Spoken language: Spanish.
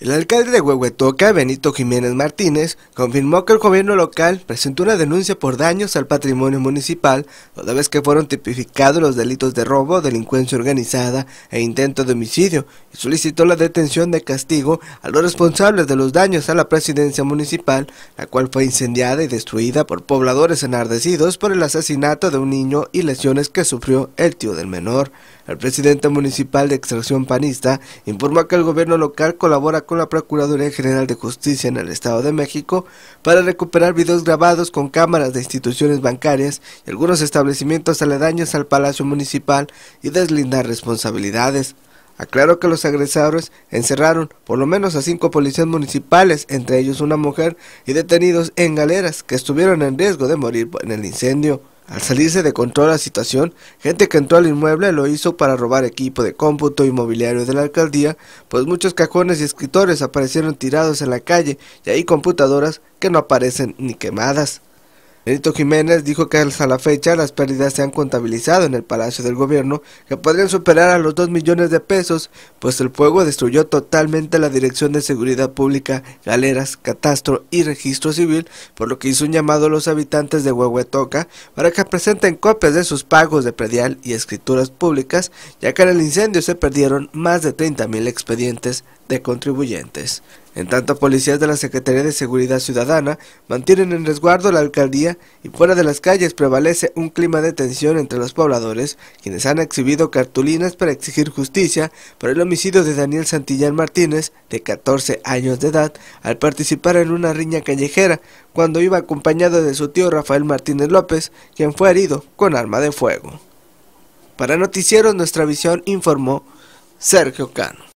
El alcalde de Huehuetoca, Benito Jiménez Martínez, confirmó que el gobierno local presentó una denuncia por daños al patrimonio municipal, toda vez que fueron tipificados los delitos de robo, delincuencia organizada e intento de homicidio, y solicitó la detención de castigo a los responsables de los daños a la presidencia municipal, la cual fue incendiada y destruida por pobladores enardecidos por el asesinato de un niño y lesiones que sufrió el tío del menor. El presidente municipal de extracción panista informó que el gobierno local colabora con la Procuraduría General de Justicia en el Estado de México para recuperar videos grabados con cámaras de instituciones bancarias y algunos establecimientos aledaños al Palacio Municipal y deslindar responsabilidades. Aclaró que los agresores encerraron por lo menos a cinco policías municipales, entre ellos una mujer, y detenidos en galeras que estuvieron en riesgo de morir en el incendio. Al salirse de control la situación, gente que entró al inmueble lo hizo para robar equipo de cómputo y mobiliario de la alcaldía, pues muchos cajones y escritores aparecieron tirados en la calle y hay computadoras que no aparecen ni quemadas. Benito Jiménez dijo que hasta la fecha las pérdidas se han contabilizado en el Palacio del Gobierno que podrían superar a los 2 millones de pesos, pues el fuego destruyó totalmente la Dirección de Seguridad Pública, galeras, catastro y registro civil, por lo que hizo un llamado a los habitantes de Huehuetoca para que presenten copias de sus pagos de predial y escrituras públicas, ya que en el incendio se perdieron más de 30 mil expedientes de contribuyentes. En tanto, policías de la Secretaría de Seguridad Ciudadana mantienen en resguardo la alcaldía y fuera de las calles prevalece un clima de tensión entre los pobladores, quienes han exhibido cartulinas para exigir justicia por el homicidio de Daniel Santillán Martínez, de 14 años de edad, al participar en una riña callejera cuando iba acompañado de su tío Rafael Martínez López, quien fue herido con arma de fuego. Para Noticieros Nuestra Visión informó Sergio Cano.